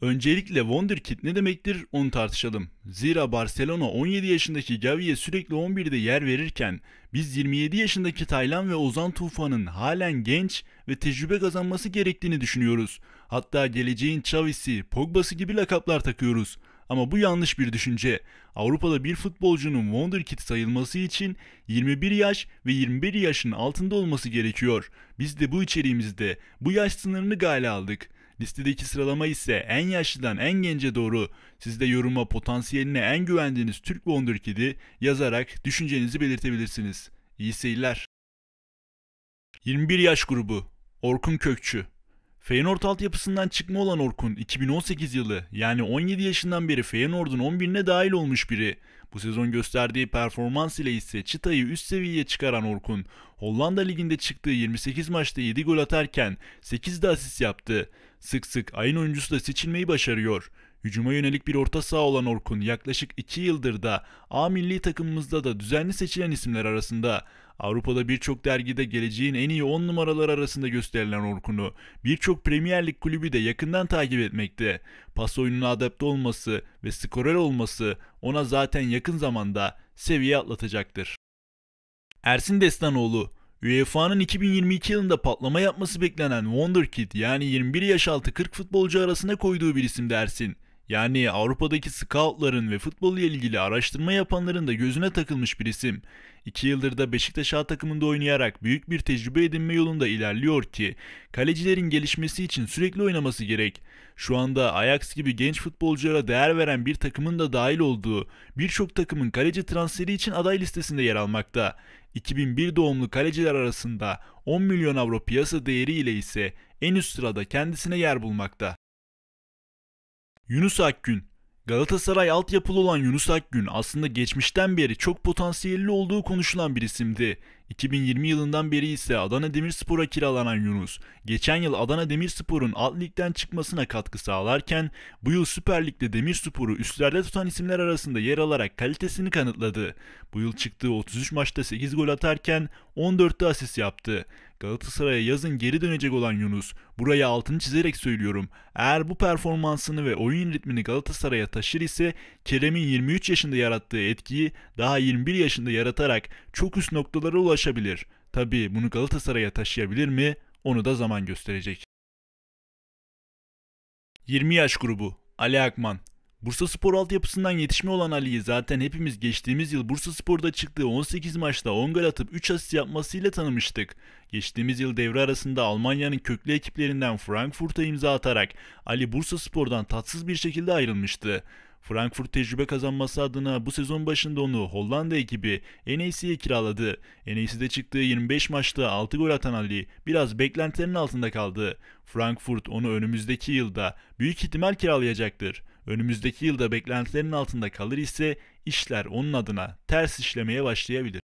Öncelikle Wonderkid ne demektir onu tartışalım. Zira Barcelona 17 yaşındaki Gavi'ye sürekli 11'de yer verirken biz 27 yaşındaki Taylan ve Ozan Tufan'ın halen genç ve tecrübe kazanması gerektiğini düşünüyoruz. Hatta geleceğin Chavis'i, Pogba'sı gibi lakaplar takıyoruz. Ama bu yanlış bir düşünce. Avrupa'da bir futbolcunun Wonderkid sayılması için 21 yaş ve 21 yaşın altında olması gerekiyor. Biz de bu içeriğimizde bu yaş sınırını gale aldık. Listedeki sıralama ise en yaşlıdan en gence doğru siz de yoruma potansiyeline en güvendiğiniz Türk Wonderkid'i yazarak düşüncenizi belirtebilirsiniz. İyi seyirler. 21 yaş grubu Orkun Kökçü Feyenoord altyapısından çıkma olan Orkun 2018 yılı yani 17 yaşından beri Feyenoord'un 11'ine dahil olmuş biri. Bu sezon gösterdiği performans ile ise çıtayı üst seviyeye çıkaran Orkun, Hollanda Ligi'nde çıktığı 28 maçta 7 gol atarken 8 de asist yaptı. Sık sık ayın oyuncusu da seçilmeyi başarıyor. Hücuma yönelik bir orta saha olan Orkun yaklaşık 2 yıldır da A milli takımımızda da düzenli seçilen isimler arasında. Avrupa'da birçok dergide geleceğin en iyi 10 numaralar arasında gösterilen Orkun'u birçok Premier Lig kulübü de yakından takip etmekte. Pas oyununa adapte olması ve skorer olması ona zaten yakın zamanda seviye atlatacaktır. Ersin Destanoğlu UEFA'nın 2022 yılında patlama yapması beklenen Wonderkid yani 21 yaş altı 40 futbolcu arasına koyduğu bir isim dersin. Yani Avrupa'daki scoutların ve futbol ile ilgili araştırma yapanların da gözüne takılmış bir isim. 2 yıldır da Beşiktaş A takımında oynayarak büyük bir tecrübe edinme yolunda ilerliyor ki kalecilerin gelişmesi için sürekli oynaması gerek. Şu anda Ajax gibi genç futbolculara değer veren bir takımın da dahil olduğu birçok takımın kaleci transferi için aday listesinde yer almakta. 2001 doğumlu kaleciler arasında 10 milyon avro piyasa değeri ile ise en üst sırada kendisine yer bulmakta. Yunus Akgün Galatasaray altyapılı olan Yunus Akgün aslında geçmişten beri çok potansiyelli olduğu konuşulan bir isimdi. 2020 yılından beri ise Adana Demirspor'a kiralanan Yunus, geçen yıl Adana Demirspor'un alt ligden çıkmasına katkı sağlarken bu yıl Süper Lig'de Demirspor'u üstlerde tutan isimler arasında yer alarak kalitesini kanıtladı. Bu yıl çıktığı 33 maçta 8 gol atarken 14'te asist yaptı. Galatasaray'a yazın geri dönecek olan Yunus, buraya altını çizerek söylüyorum. Eğer bu performansını ve oyun ritmini Galatasaray'a taşır ise Kerem'in 23 yaşında yarattığı etkiyi daha 21 yaşında yaratarak çok üst noktalara ulaşacaktır ulaşabilir. Tabii bunu Galatasaray'a taşıyabilir mi? Onu da zaman gösterecek. 20 yaş grubu Ali Akman Bursa Spor altyapısından yetişme olan Ali'yi zaten hepimiz geçtiğimiz yıl Bursa Spor'da çıktığı 18 maçta 10 gol atıp 3 asist yapmasıyla tanımıştık. Geçtiğimiz yıl devre arasında Almanya'nın köklü ekiplerinden Frankfurt'a imza atarak Ali Bursa Spor'dan tatsız bir şekilde ayrılmıştı. Frankfurt tecrübe kazanması adına bu sezon başında onu Hollanda ekibi NAC'ye kiraladı. NEC'de çıktığı 25 maçta 6 gol atan Ali biraz beklentilerin altında kaldı. Frankfurt onu önümüzdeki yılda büyük ihtimal kiralayacaktır. Önümüzdeki yılda beklentilerin altında kalır ise işler onun adına ters işlemeye başlayabilir.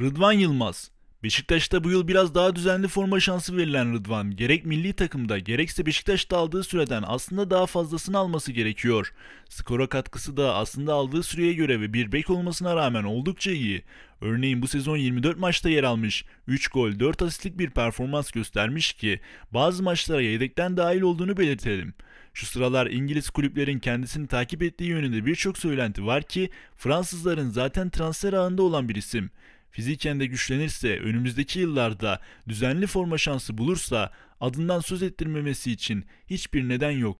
Rıdvan Yılmaz Beşiktaş'ta bu yıl biraz daha düzenli forma şansı verilen Rıdvan gerek milli takımda gerekse Beşiktaş'ta aldığı süreden aslında daha fazlasını alması gerekiyor. Skora katkısı da aslında aldığı süreye göre ve bir bek olmasına rağmen oldukça iyi. Örneğin bu sezon 24 maçta yer almış, 3 gol 4 asistlik bir performans göstermiş ki bazı maçlara yedekten dahil olduğunu belirtelim. Şu sıralar İngiliz kulüplerin kendisini takip ettiği yönünde birçok söylenti var ki Fransızların zaten transfer ağında olan bir isim fiziken de güçlenirse, önümüzdeki yıllarda düzenli forma şansı bulursa adından söz ettirmemesi için hiçbir neden yok.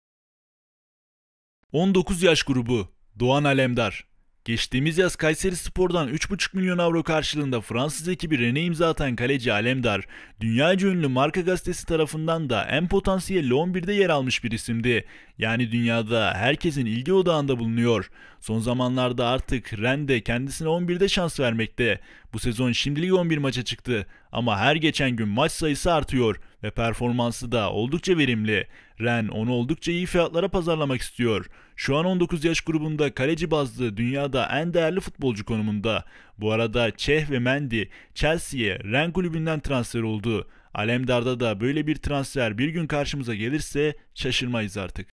19 yaş grubu Doğan Alemdar Geçtiğimiz yaz Kayseri Spor'dan 3,5 milyon avro karşılığında Fransız ekibi Rene imza atan kaleci Alemdar, dünyaca ünlü Marka gazetesi tarafından da en potansiyelli 11'de yer almış bir isimdi. Yani dünyada herkesin ilgi odağında bulunuyor. Son zamanlarda artık Ren de kendisine 11'de şans vermekte. Bu sezon şimdilik 11 maça çıktı ama her geçen gün maç sayısı artıyor ve performansı da oldukça verimli. Ren onu oldukça iyi fiyatlara pazarlamak istiyor. Şu an 19 yaş grubunda kaleci bazlı dünyada en değerli futbolcu konumunda. Bu arada Çeh ve Mendy Chelsea'ye Ren kulübünden transfer oldu. Alemdar'da da böyle bir transfer bir gün karşımıza gelirse şaşırmayız artık.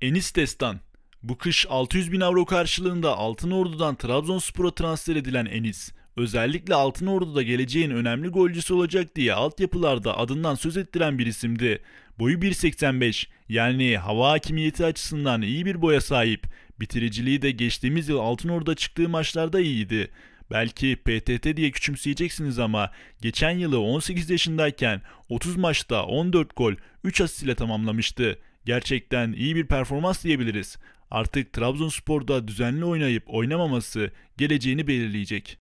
Enis Destan bu kış 600 bin avro karşılığında Altınordu'dan Trabzonspor'a transfer edilen Enis, özellikle Altınordu'da geleceğin önemli golcüsü olacak diye altyapılarda adından söz ettiren bir isimdi. Boyu 1.85 yani hava hakimiyeti açısından iyi bir boya sahip. Bitiriciliği de geçtiğimiz yıl Altınordu'da çıktığı maçlarda iyiydi. Belki PTT diye küçümseyeceksiniz ama geçen yılı 18 yaşındayken 30 maçta 14 gol 3 asist ile tamamlamıştı. Gerçekten iyi bir performans diyebiliriz. Artık Trabzonspor'da düzenli oynayıp oynamaması geleceğini belirleyecek.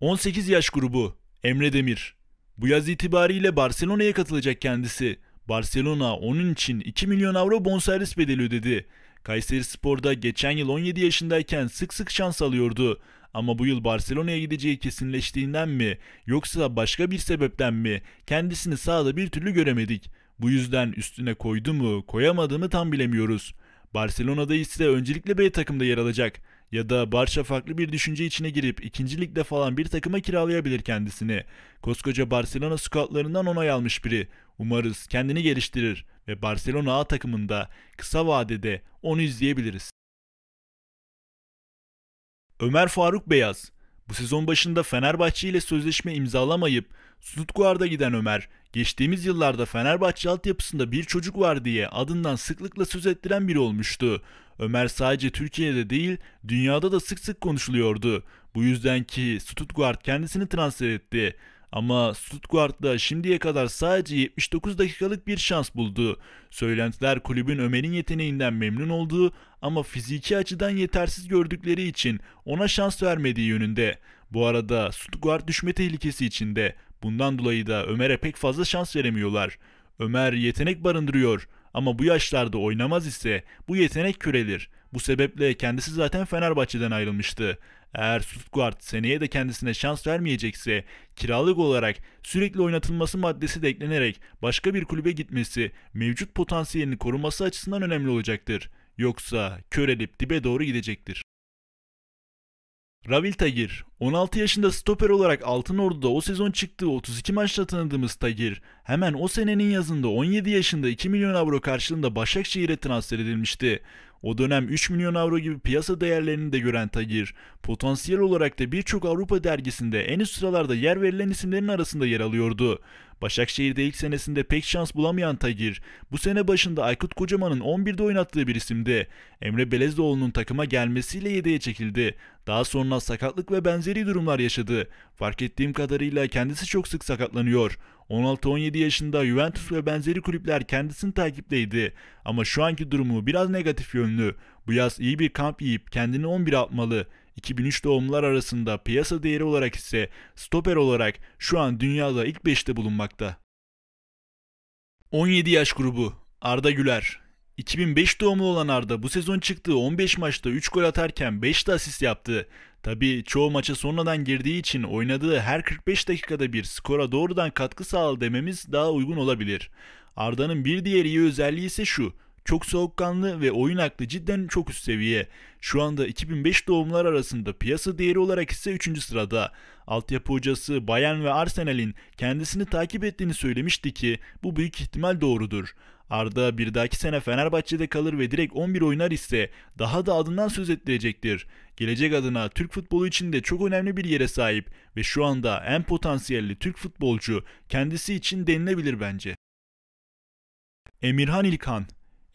18 yaş grubu Emre Demir. Bu yaz itibariyle Barcelona'ya katılacak kendisi. Barcelona onun için 2 milyon avro bonservis bedeli ödedi. Kayseri Spor'da geçen yıl 17 yaşındayken sık sık şans alıyordu. Ama bu yıl Barcelona'ya gideceği kesinleştiğinden mi yoksa başka bir sebepten mi kendisini sahada bir türlü göremedik. Bu yüzden üstüne koydu mu koyamadı mı tam bilemiyoruz. Barcelona'da ise öncelikle B takımda yer alacak. Ya da Barça farklı bir düşünce içine girip ikinci ligde falan bir takıma kiralayabilir kendisini. Koskoca Barcelona scoutlarından onay almış biri. Umarız kendini geliştirir ve Barcelona A takımında kısa vadede onu izleyebiliriz. Ömer Faruk Beyaz bu sezon başında Fenerbahçe ile sözleşme imzalamayıp Stuttgart'a giden Ömer, geçtiğimiz yıllarda Fenerbahçe altyapısında bir çocuk var diye adından sıklıkla söz ettiren biri olmuştu. Ömer sadece Türkiye'de değil, dünyada da sık sık konuşuluyordu. Bu yüzden ki Stuttgart kendisini transfer etti. Ama Stuttgart'ta şimdiye kadar sadece 79 dakikalık bir şans buldu. Söylentiler kulübün Ömer'in yeteneğinden memnun olduğu ama fiziki açıdan yetersiz gördükleri için ona şans vermediği yönünde. Bu arada Stuttgart düşme tehlikesi içinde. Bundan dolayı da Ömer'e pek fazla şans veremiyorlar. Ömer yetenek barındırıyor ama bu yaşlarda oynamaz ise bu yetenek kürelir. Bu sebeple kendisi zaten Fenerbahçe'den ayrılmıştı. Eğer Stuttgart seneye de kendisine şans vermeyecekse kiralık olarak sürekli oynatılması maddesi de eklenerek başka bir kulübe gitmesi mevcut potansiyelini koruması açısından önemli olacaktır. Yoksa körelip dibe doğru gidecektir. Ravil Tagir 16 yaşında stoper olarak Altın Ordu'da o sezon çıktığı 32 maçla tanıdığımız Tagir hemen o senenin yazında 17 yaşında 2 milyon avro karşılığında Başakşehir'e transfer edilmişti. O dönem 3 milyon avro gibi piyasa değerlerini de gören Tagir, potansiyel olarak da birçok Avrupa dergisinde en üst sıralarda yer verilen isimlerin arasında yer alıyordu. Başakşehir'de ilk senesinde pek şans bulamayan Tagir, bu sene başında Aykut Kocaman'ın 11'de oynattığı bir isimdi. Emre Belezdoğlu'nun takıma gelmesiyle yedeğe çekildi. Daha sonra sakatlık ve benzeri durumlar yaşadı. Fark ettiğim kadarıyla kendisi çok sık sakatlanıyor. 16-17 yaşında Juventus ve benzeri kulüpler kendisini takipteydi ama şu anki durumu biraz negatif yönlü. Bu yaz iyi bir kamp yiyip kendini 11 atmalı. 2003 doğumlular arasında piyasa değeri olarak ise stoper olarak şu an dünyada ilk 5'te bulunmakta. 17 yaş grubu Arda Güler 2005 doğumlu olan Arda bu sezon çıktığı 15 maçta 3 gol atarken 5 de asist yaptı. Tabi çoğu maça sonradan girdiği için oynadığı her 45 dakikada bir skora doğrudan katkı sağladı dememiz daha uygun olabilir. Arda'nın bir diğer iyi özelliği ise şu. Çok soğukkanlı ve oyun aklı cidden çok üst seviye. Şu anda 2005 doğumlar arasında piyasa değeri olarak ise 3. sırada. Altyapı hocası Bayern ve Arsenal'in kendisini takip ettiğini söylemişti ki bu büyük ihtimal doğrudur. Arda bir dahaki sene Fenerbahçe'de kalır ve direkt 11 oynar ise daha da adından söz ettirecektir. Gelecek adına Türk futbolu için de çok önemli bir yere sahip ve şu anda en potansiyelli Türk futbolcu kendisi için denilebilir bence. Emirhan İlkan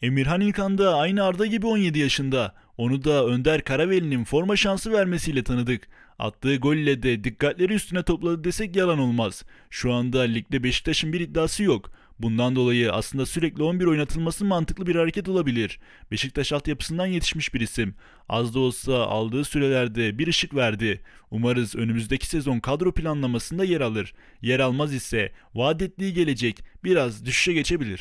Emirhan İlkan da aynı Arda gibi 17 yaşında. Onu da Önder Karaveli'nin forma şansı vermesiyle tanıdık. Attığı golle de dikkatleri üstüne topladı desek yalan olmaz. Şu anda ligde Beşiktaş'ın bir iddiası yok. Bundan dolayı aslında sürekli 11 oynatılması mantıklı bir hareket olabilir. Beşiktaş altyapısından yetişmiş bir isim. Az da olsa aldığı sürelerde bir ışık verdi. Umarız önümüzdeki sezon kadro planlamasında yer alır. Yer almaz ise vaat ettiği gelecek biraz düşüşe geçebilir.